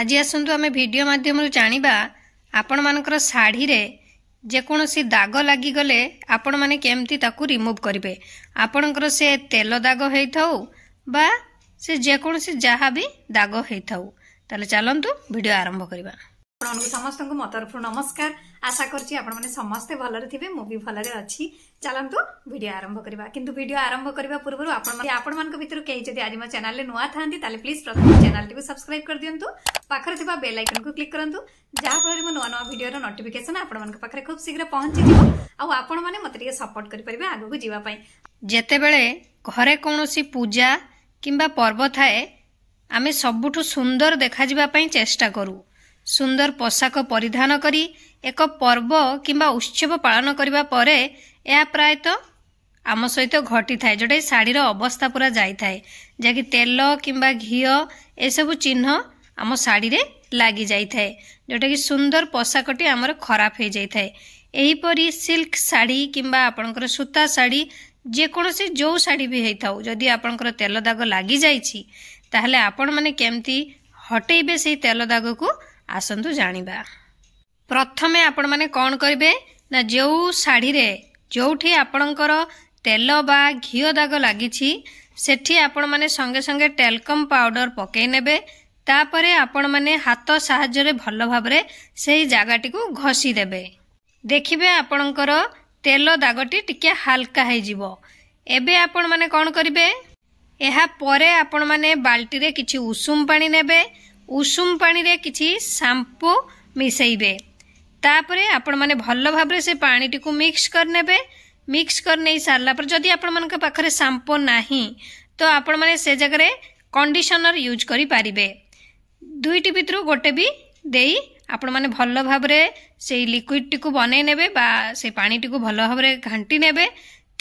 ଆଜି ଆସନ୍ତୁ ଆମେ ଭିଡ଼ିଓ ମାଧ୍ୟମରୁ ଜାଣିବା ଆପଣମାନଙ୍କର ଶାଢ଼ୀରେ ଯେକୌଣସି ଦାଗ ଲାଗିଗଲେ ଆପଣମାନେ କେମିତି ତାକୁ ରିମୁଭ୍ କରିବେ ଆପଣଙ୍କର ସେ ତେଲ ଦାଗ ହୋଇଥାଉ ବା ସେ ଯେକୌଣସି ଯାହା ବି ଦାଗ ହୋଇଥାଉ ତାହେଲେ ଚାଲନ୍ତୁ ଭିଡ଼ିଓ ଆରମ୍ଭ କରିବା আপনার সমস্ত মো তরফ নমস্কার আশা করছি আপনার সমস্তে ভালো থাকবে মু ভালরে অছি চলতু ভিডিও আরম্ভ করা কিন্তু ভিডিও আরম্ভ করা পূর্ব আপনার ভিতর কে যদি আজ মো চ্যানেলে নূয়া থাকে তাহলে প্লিজ প্রথমে চ্যানেলটি সবসক্রাইব করে দিও পাখে থাকা বেল আইকন কু ক্লিক করতু ফলে মো নূয়া নূয়া ভিডিওর নোটিফিকেসন আপনার পাখে খুব শীঘ্র পৌঁছি যাব আপনার মতো টিকি সপোর্ট করে পারবে আগুক যাওয়া যেতবে ঘরে কৌশি পূজা কিংবা পর্ব থাকে আমি সবুঠু সুন্দর দেখা যাওয়া চেষ্টা করু ସୁନ୍ଦର ପୋଷାକ ପରିଧାନ କରି ଏକ ପର୍ବ କିମ୍ବା ଉତ୍ସବ ପାଳନ କରିବା ପରେ ଏହା ପ୍ରାୟତଃ ଆମ ସହିତ ଘଟିଥାଏ ଯେଉଁଟାକି ଶାଢ଼ୀର ଅବସ୍ଥା ପୁରା ଯାଇଥାଏ ଯାହାକି ତେଲ କିମ୍ବା ଘିଅ ଏସବୁ ଚିହ୍ନ ଆମ ଶାଢ଼ୀରେ ଲାଗିଯାଇଥାଏ ଯେଉଁଟାକି ସୁନ୍ଦର ପୋଷାକଟି ଆମର ଖରାପ ହୋଇଯାଇଥାଏ ଏହିପରି ସିଲ୍କ ଶାଢ଼ୀ କିମ୍ବା ଆପଣଙ୍କର ସୂତା ଶାଢ଼ୀ ଯେକୌଣସି ଯେଉଁ ଶାଢ଼ୀ ବି ହୋଇଥାଉ ଯଦି ଆପଣଙ୍କର ତେଲ ଦାଗ ଲାଗିଯାଇଛି ତାହେଲେ ଆପଣମାନେ କେମିତି ହଟେଇବେ ସେହି ତେଲ ଦାଗକୁ ଆସନ୍ତୁ ଜାଣିବା ପ୍ରଥମେ ଆପଣମାନେ କ'ଣ କରିବେ ନା ଯେଉଁ ଶାଢ଼ୀରେ ଯେଉଁଠି ଆପଣଙ୍କର ତେଲ ବା ଘିଅ ଦାଗ ଲାଗିଛି ସେଠି ଆପଣମାନେ ସଙ୍ଗେ ସଙ୍ଗେ ଟେଲକମ୍ ପାଉଡ଼ର ପକାଇ ନେବେ ତାପରେ ଆପଣମାନେ ହାତ ସାହାଯ୍ୟରେ ଭଲ ଭାବରେ ସେହି ଜାଗାଟିକୁ ଘଷି ଦେବେ ଦେଖିବେ ଆପଣଙ୍କର ତେଲ ଦାଗଟି ଟିକେ ହାଲକା ହେଇଯିବ ଏବେ ଆପଣମାନେ କ'ଣ କରିବେ ଏହା ପରେ ଆପଣମାନେ ବାଲ୍ଟିରେ କିଛି ଉଷୁମ ପାଣି ନେବେ ଉଷୁମ ପାଣିରେ କିଛି ସାମ୍ପୁ ମିଶାଇବେ ତାପରେ ଆପଣମାନେ ଭଲ ଭାବରେ ସେ ପାଣିଟିକୁ ମିକ୍ସ କରିନେବେ ମିକ୍ସ କରିନେଇ ସାରିଲା ପରେ ଯଦି ଆପଣମାନଙ୍କ ପାଖରେ ସାମ୍ପୋ ନାହିଁ ତ ଆପଣମାନେ ସେ ଜାଗାରେ କଣ୍ଡିସନର ୟୁଜ୍ କରିପାରିବେ ଦୁଇଟି ଭିତରୁ ଗୋଟେ ବି ଦେଇ ଆପଣମାନେ ଭଲ ଭାବରେ ସେଇ ଲିକ୍ୱିଡ଼ଟିକୁ ବନେଇ ନେବେ ବା ସେ ପାଣିଟିକୁ ଭଲ ଭାବରେ ଘାଣ୍ଟି ନେବେ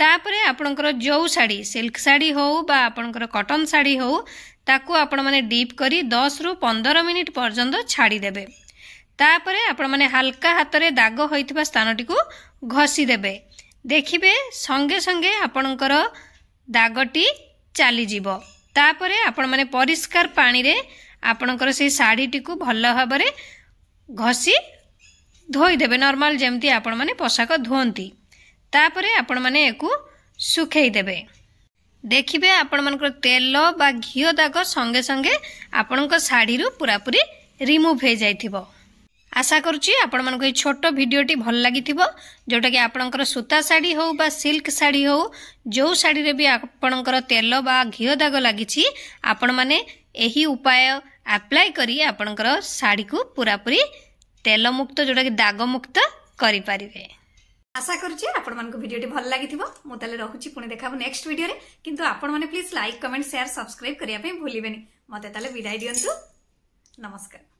ତାପରେ ଆପଣଙ୍କର ଯେଉଁ ଶାଢ଼ୀ ସିଲ୍କ ଶାଢ଼ୀ ହେଉ ବା ଆପଣଙ୍କର କଟନ୍ ଶାଢ଼ୀ ହେଉ ତାକୁ ଆପଣମାନେ ଡିପ୍ କରି ଦଶରୁ ପନ୍ଦର ମିନିଟ୍ ପର୍ଯ୍ୟନ୍ତ ଛାଡ଼ିଦେବେ ତାପରେ ଆପଣମାନେ ହାଲକା ହାତରେ ଦାଗ ହୋଇଥିବା ସ୍ଥାନଟିକୁ ଘଷିଦେବେ ଦେଖିବେ ସଙ୍ଗେ ସଙ୍ଗେ ଆପଣଙ୍କର ଦାଗଟି ଚାଲିଯିବ ତାପରେ ଆପଣମାନେ ପରିଷ୍କାର ପାଣିରେ ଆପଣଙ୍କର ସେଇ ଶାଢ଼ୀଟିକୁ ଭଲ ଭାବରେ ଘଷି ଧୋଇଦେବେ ନର୍ମାଲ୍ ଯେମିତି ଆପଣମାନେ ପୋଷାକ ଧୁଅନ୍ତି ତାପରେ ଆପଣମାନେ ୟାକୁ ଶୁଖେଇଦେବେ ଦେଖିବେ ଆପଣମାନଙ୍କର ତେଲ ବା ଘିଅ ଦାଗ ସଙ୍ଗେ ସଙ୍ଗେ ଆପଣଙ୍କ ଶାଢ଼ୀରୁ ପୁରାପୁରି ରିମୁଭ୍ ହୋଇଯାଇଥିବ ଆଶା କରୁଛି ଆପଣମାନଙ୍କୁ ଏହି ଛୋଟ ଭିଡ଼ିଓଟି ଭଲ ଲାଗିଥିବ ଯେଉଁଟାକି ଆପଣଙ୍କର ସୂତା ଶାଢ଼ୀ ହେଉ ବା ସିଲ୍କ ଶାଢ଼ୀ ହେଉ ଯେଉଁ ଶାଢ଼ୀରେ ବି ଆପଣଙ୍କର ତେଲ ବା ଘିଅ ଦାଗ ଲାଗିଛି ଆପଣମାନେ ଏହି ଉପାୟ ଆପ୍ଲାଏ କରି ଆପଣଙ୍କର ଶାଢ଼ୀକୁ ପୁରାପୁରି ତେଲମୁକ୍ତ ଯେଉଁଟାକି ଦାଗମୁକ୍ତ କରିପାରିବେ আশা করছি আপনার ভিডিওটি ভাল লাগি মু তাহলে রহুছি পুঁ দেখা নেক্সট ভিডিওরে কিন্তু আপনার please like comment share subscribe করা ভুলবেনি মতো তাহলে বিদায় দিও নমস্কার